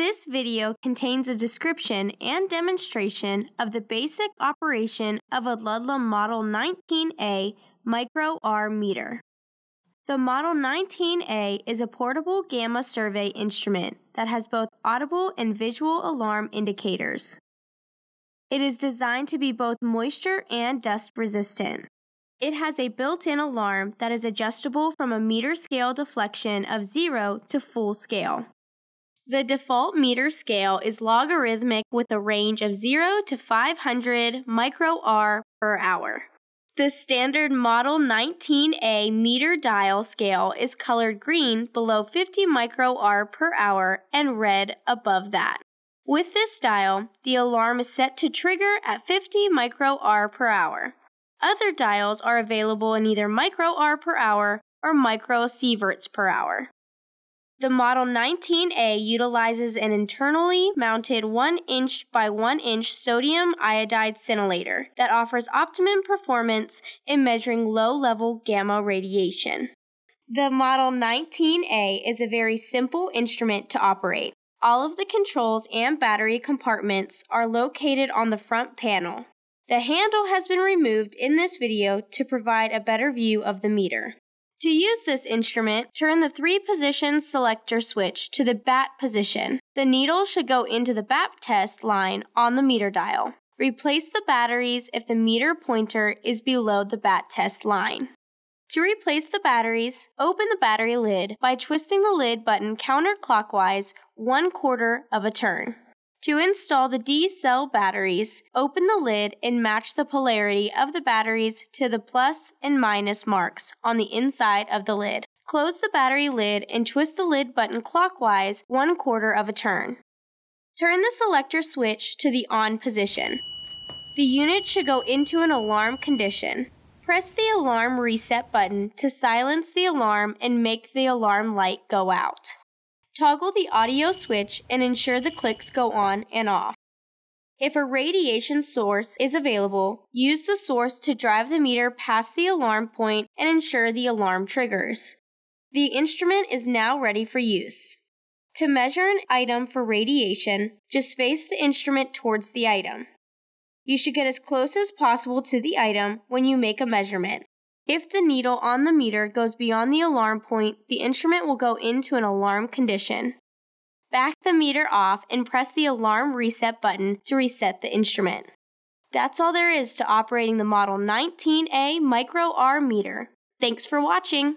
This video contains a description and demonstration of the basic operation of a Ludlum Model 19A micro R meter. The Model 19A is a portable gamma survey instrument that has both audible and visual alarm indicators. It is designed to be both moisture and dust resistant. It has a built in alarm that is adjustable from a meter scale deflection of zero to full scale. The default meter scale is logarithmic with a range of 0 to 500 micro R per hour. The standard Model 19A meter dial scale is colored green below 50 micro R per hour and red above that. With this dial, the alarm is set to trigger at 50 micro R per hour. Other dials are available in either micro R per hour or micro sieverts per hour. The Model 19A utilizes an internally mounted 1 inch by 1 inch sodium iodide scintillator that offers optimum performance in measuring low level gamma radiation. The Model 19A is a very simple instrument to operate. All of the controls and battery compartments are located on the front panel. The handle has been removed in this video to provide a better view of the meter. To use this instrument, turn the three positions selector switch to the bat position. The needle should go into the bat test line on the meter dial. Replace the batteries if the meter pointer is below the bat test line. To replace the batteries, open the battery lid by twisting the lid button counterclockwise one quarter of a turn. To install the D-cell batteries, open the lid and match the polarity of the batteries to the plus and minus marks on the inside of the lid. Close the battery lid and twist the lid button clockwise one quarter of a turn. Turn the selector switch to the on position. The unit should go into an alarm condition. Press the alarm reset button to silence the alarm and make the alarm light go out. Toggle the audio switch and ensure the clicks go on and off. If a radiation source is available, use the source to drive the meter past the alarm point and ensure the alarm triggers. The instrument is now ready for use. To measure an item for radiation, just face the instrument towards the item. You should get as close as possible to the item when you make a measurement. If the needle on the meter goes beyond the alarm point, the instrument will go into an alarm condition. Back the meter off and press the alarm reset button to reset the instrument. That's all there is to operating the Model 19A Micro R meter. Thanks for watching!